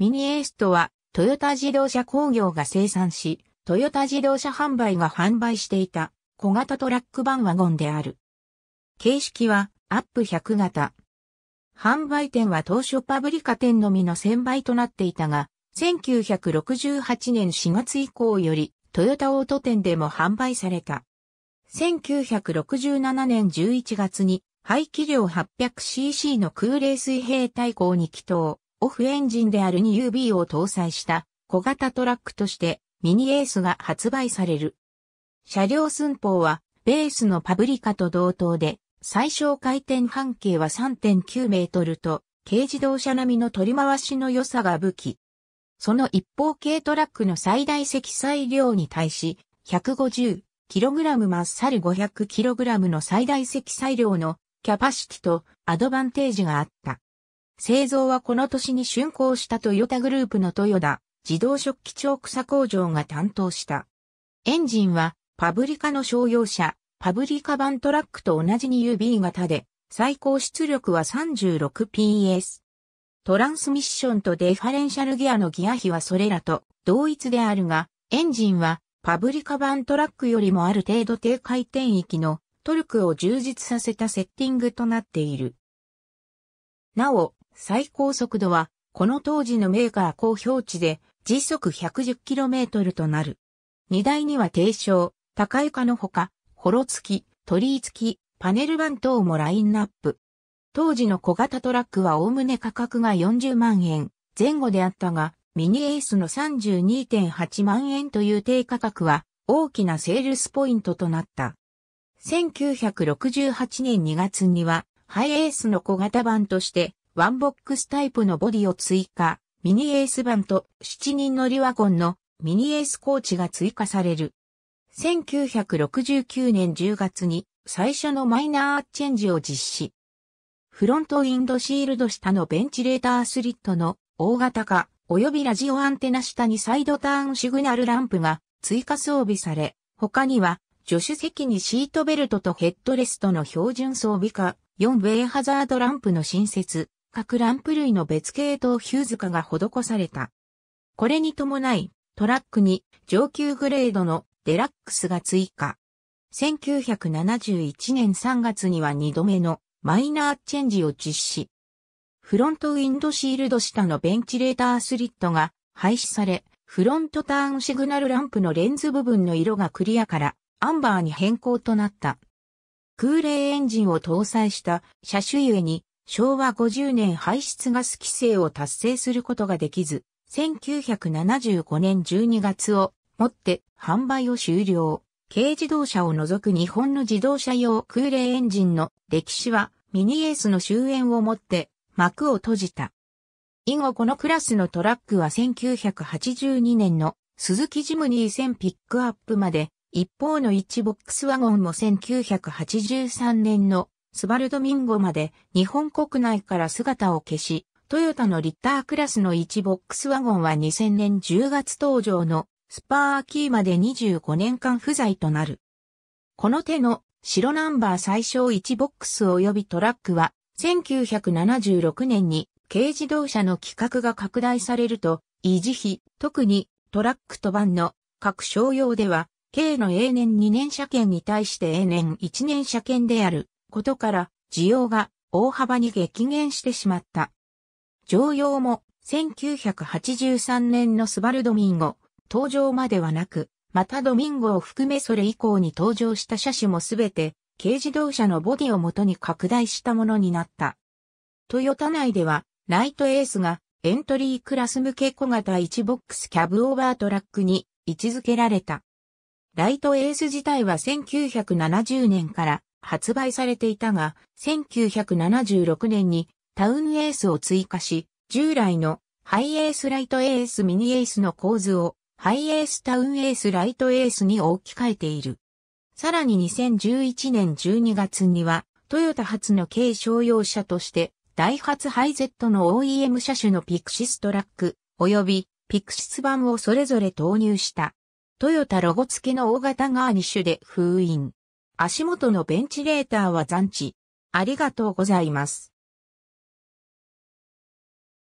ミニエースとは、トヨタ自動車工業が生産し、トヨタ自動車販売が販売していた小型トラック版ワゴンである。形式はアップ100型。販売店は当初パブリカ店のみの1000倍となっていたが、1968年4月以降よりトヨタオート店でも販売された。1967年11月に排気量 800cc の空冷水平対向に起動。オフエンジンである 2UB を搭載した小型トラックとしてミニエースが発売される。車両寸法はベースのパブリカと同等で最小回転半径は3.9メートルと軽自動車並みの取り回しの良さが武器。その一方軽トラックの最大積載量に対し 150kg マッサル 500kg の最大積載量のキャパシティとアドバンテージがあった。製造はこの年に竣工したトヨタグループのトヨタ自動食器長草工場が担当した。エンジンはパブリカの商用車、パブリカ版トラックと同じに UB 型で、最高出力は 36PS。トランスミッションとデファレンシャルギアのギア比はそれらと同一であるが、エンジンはパブリカ版トラックよりもある程度低回転域のトルクを充実させたセッティングとなっている。なお、最高速度は、この当時のメーカー公表値で、時速 110km となる。荷台には低床、高床のほか、ホロ付き、鳥居付き、パネル版等もラインナップ。当時の小型トラックはおおむね価格が40万円前後であったが、ミニエースの32.8万円という低価格は大きなセールスポイントとなった。1968年2月にはハイエースの小型版としてワンボックスタイプのボディを追加、ミニエース版と7人乗りワゴンのミニエースコーチが追加される。1969年10月に最初のマイナーチェンジを実施。フロントウィンドシールド下のベンチレータースリットの大型化及びラジオアンテナ下にサイドターンシグナルランプが追加装備され、他には助手席にシートベルトとヘッドレストの標準装備化、4ウェイハザードランプの新設、各ランプ類の別系統ヒューズ化が施された。これに伴い、トラックに上級グレードのデラックスが追加。1971年3月には2度目のマイナーチェンジを実施。フロントウィンドシールド下のベンチレータースリットが廃止され、フロントターンシグナルランプのレンズ部分の色がクリアからアンバーに変更となった。空冷エンジンを搭載した車種ゆえに昭和50年排出ガス規制を達成することができず、1975年12月をもって販売を終了。軽自動車を除く日本の自動車用空冷エンジンの歴史はミニエースの終焉をもって幕を閉じた。以後このクラスのトラックは1982年の鈴木ジムニー1000ピックアップまで、一方の1ボックスワゴンも1983年のスバルドミンゴまで日本国内から姿を消し、トヨタのリッタークラスの1ボックスワゴンは2000年10月登場のスパーアキーまで25年間不在となる。この手の白ナンバー最小1ボックス及びトラックは1976年に軽自動車の規格が拡大されると維持費、特にトラックとバンの各商用では、軽の永年2年車検に対して永年1年車検であることから需要が大幅に激減してしまった。常用も1983年のスバルドミンゴ登場まではなく、またドミンゴを含めそれ以降に登場した車種もすべて軽自動車のボディを元に拡大したものになった。トヨタ内ではライトエースがエントリークラス向け小型1ボックスキャブオーバートラックに位置づけられた。ライトエース自体は1970年から発売されていたが、1976年にタウンエースを追加し、従来のハイエースライトエースミニエースの構図をハイエースタウンエースライトエースに置き換えている。さらに2011年12月には、トヨタ初の軽商用車として、ダイハツハイゼットの OEM 車種のピクシストラック、及びピクシス版をそれぞれ投入した。トヨタロゴ付きの大型ガーニッシュで封印。足元のベンチレーターは残地。ありがとうございます。